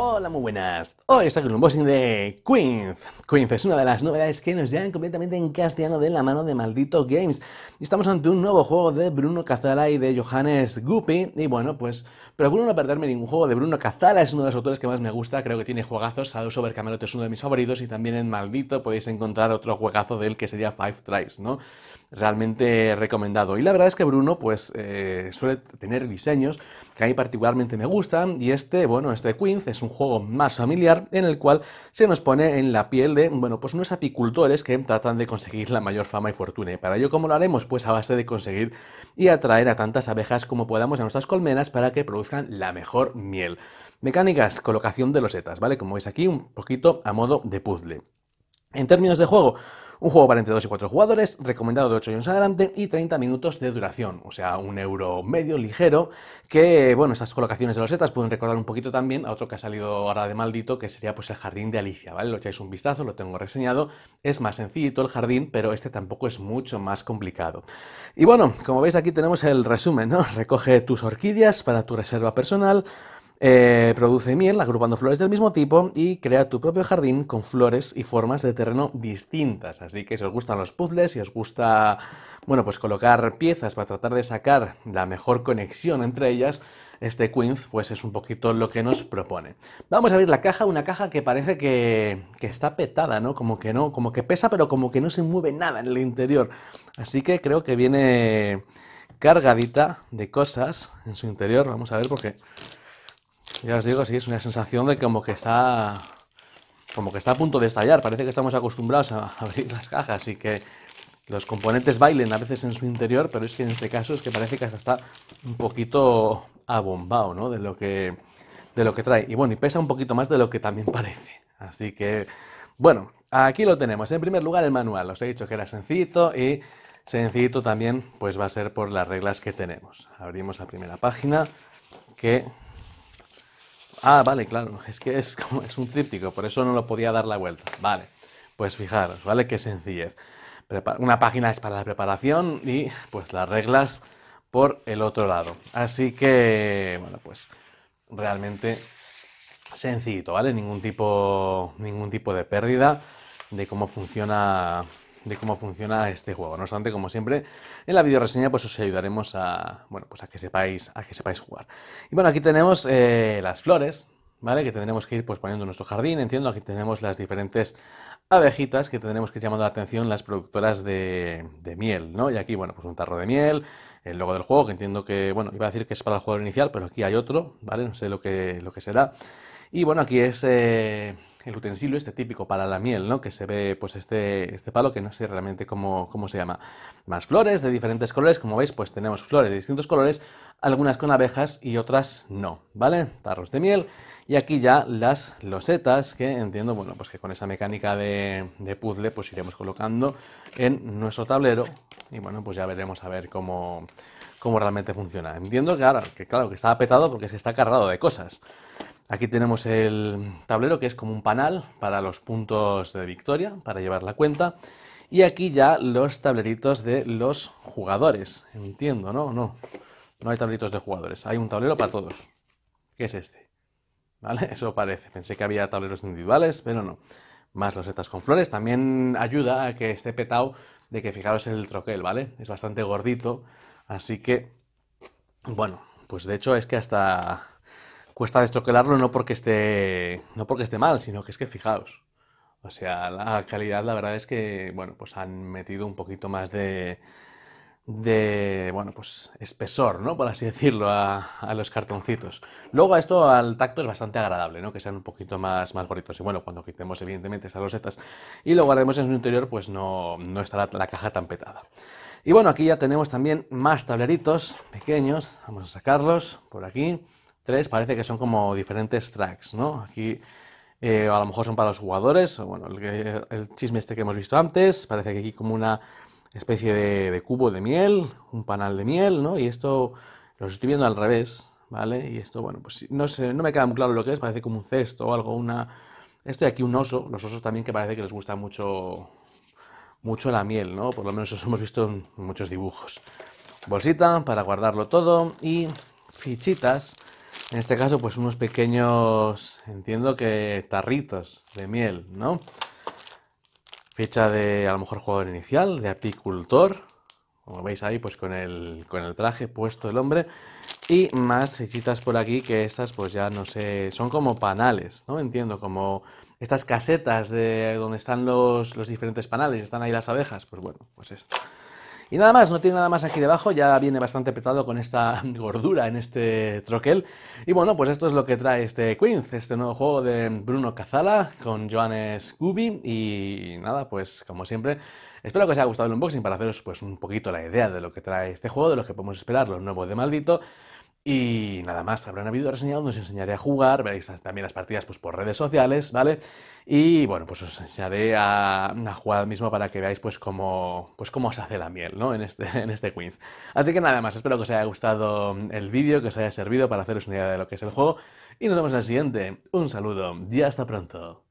Hola, muy buenas. Hoy está con un boxing de Queen's. Queen's es una de las novedades que nos llegan completamente en castellano de la mano de Maldito Games. Estamos ante un nuevo juego de Bruno Cazala y de Johannes Guppy. Y bueno, pues pero Bruno no perderme ningún juego de Bruno Cazala, es uno de los autores que más me gusta, creo que tiene juegazos, Shadow Over Camelot es uno de mis favoritos y también en Maldito podéis encontrar otro juegazo de él que sería Five Tries, ¿no? Realmente recomendado. Y la verdad es que Bruno pues eh, suele tener diseños que a mí particularmente me gustan y este, bueno, este Queens es un juego más familiar en el cual se nos pone en la piel de, bueno, pues unos apicultores que tratan de conseguir la mayor fama y fortuna. ¿Y para ello cómo lo haremos? Pues a base de conseguir y atraer a tantas abejas como podamos a nuestras colmenas para que produzcan la mejor miel. Mecánicas, colocación de losetas, ¿vale? Como veis aquí, un poquito a modo de puzzle. En términos de juego, un juego para entre 2 y 4 jugadores, recomendado de 8 años adelante y 30 minutos de duración, o sea, un euro medio ligero, que, bueno, estas colocaciones de los pueden recordar un poquito también a otro que ha salido ahora de maldito, que sería pues el jardín de Alicia, ¿vale? Lo echáis un vistazo, lo tengo reseñado, es más sencillito el jardín, pero este tampoco es mucho más complicado. Y bueno, como veis aquí tenemos el resumen, ¿no? Recoge tus orquídeas para tu reserva personal, eh, produce miel agrupando flores del mismo tipo y crea tu propio jardín con flores y formas de terreno distintas. Así que si os gustan los puzzles, si os gusta, bueno, pues colocar piezas para tratar de sacar la mejor conexión entre ellas, este Quince pues es un poquito lo que nos propone. Vamos a abrir la caja, una caja que parece que, que está petada, ¿no? Como que no, como que pesa, pero como que no se mueve nada en el interior. Así que creo que viene cargadita de cosas en su interior. Vamos a ver por qué ya os digo, sí, es una sensación de como que está como que está a punto de estallar. Parece que estamos acostumbrados a abrir las cajas y que los componentes bailen a veces en su interior, pero es que en este caso es que parece que hasta está un poquito abombado, ¿no? De lo que de lo que trae. Y bueno, y pesa un poquito más de lo que también parece. Así que bueno, aquí lo tenemos. En primer lugar el manual. Os he dicho que era sencillito y sencillito también pues va a ser por las reglas que tenemos. Abrimos la primera página que Ah, vale, claro. Es que es, como, es un tríptico, por eso no lo podía dar la vuelta. Vale. Pues fijaros, ¿vale? Qué sencillez. una página es para la preparación y pues las reglas por el otro lado. Así que, bueno, pues realmente sencillito, ¿vale? Ningún tipo, ningún tipo de pérdida de cómo funciona de cómo funciona este juego. No obstante, como siempre, en la videoreseña pues os ayudaremos a, bueno, pues a que sepáis, a que sepáis jugar. Y bueno, aquí tenemos eh, las flores, ¿vale? Que tendremos que ir pues poniendo en nuestro jardín. Entiendo, aquí tenemos las diferentes abejitas que tendremos que ir llamando la atención las productoras de, miel, ¿no? Y aquí, bueno, pues un tarro de miel, el logo del juego, que entiendo que, bueno, iba a decir que es para el jugador inicial, pero aquí hay otro, ¿vale? No sé lo que, lo que será. Y bueno, aquí es... Eh, el utensilio este típico para la miel, ¿no? Que se ve pues este, este palo que no sé realmente cómo, se llama. Más flores de diferentes colores, como veis pues tenemos flores de distintos colores, algunas con abejas y otras no, ¿vale? Tarros de miel y aquí ya las losetas que entiendo, bueno, pues que con esa mecánica de, de puzzle pues iremos colocando en nuestro tablero y bueno, pues ya veremos a ver cómo, cómo realmente funciona. Entiendo que ahora, que claro, que está apetado porque se está cargado de cosas. Aquí tenemos el tablero que es como un panal para los puntos de victoria, para llevar la cuenta. Y aquí ya los tableritos de los jugadores. Entiendo, ¿no? No, no hay tableritos de jugadores. Hay un tablero para todos, que es este. ¿Vale? Eso parece. Pensé que había tableros individuales, pero no. Más rosetas con flores. También ayuda a que esté petado de que fijaros en el troquel, ¿vale? Es bastante gordito. Así que, bueno, pues de hecho es que hasta cuesta destroquelarlo no porque esté, no porque esté mal, sino que es que fijaos. O sea, la calidad la verdad es que, bueno, pues han metido un poquito más de, de bueno, pues espesor, ¿no? Por así decirlo, a, los cartoncitos. Luego esto al tacto es bastante agradable, ¿no? Que sean un poquito más, más gorditos. Y bueno, cuando quitemos evidentemente esas rosetas y lo guardemos en su interior, pues no, no estará la caja tan petada. Y bueno, aquí ya tenemos también más tableritos pequeños. Vamos a sacarlos por aquí parece que son como diferentes tracks, ¿no? Aquí eh, a lo mejor son para los jugadores, bueno, el, chisme este que hemos visto antes, parece que aquí como una especie de, cubo de miel, un panal de miel, ¿no? Y esto los estoy viendo al revés, ¿vale? Y esto, bueno, pues no sé, no me queda muy claro lo que es, parece como un cesto o algo, una... Esto y aquí un oso, los osos también que parece que les gusta mucho, mucho la miel, ¿no? Por lo menos eso hemos visto en muchos dibujos. Bolsita para guardarlo todo y fichitas en este caso, pues unos pequeños, entiendo que tarritos de miel, ¿no? Fecha de, a lo mejor, jugador inicial, de apicultor. Como veis ahí, pues con el, traje puesto el hombre. Y más hechitas por aquí, que estas pues ya no sé, son como panales, ¿no? Entiendo, como estas casetas de donde están los, los diferentes panales, están ahí las abejas. Pues bueno, pues esto. Y nada más, no tiene nada más aquí debajo, ya viene bastante petado con esta gordura en este troquel. Y bueno, pues esto es lo que trae este Quince, este nuevo juego de Bruno Cazala con Johannes Kubi. Y nada, pues como siempre, Espero que os haya gustado el unboxing para haceros pues un poquito la idea de lo que trae este juego, de lo que podemos esperar, lo nuevo de maldito. Y nada más, habrá habido video reseñado os enseñaré a jugar, veréis también las partidas pues, por redes sociales, ¿vale? Y bueno, pues os enseñaré a, a jugar mismo para que veáis pues cómo, pues cómo se hace la miel, ¿no? En este, en este quiz. Así que nada más, espero que os haya gustado el vídeo, que os haya servido para haceros una idea de lo que es el juego. Y nos vemos en el siguiente. Un saludo y hasta pronto.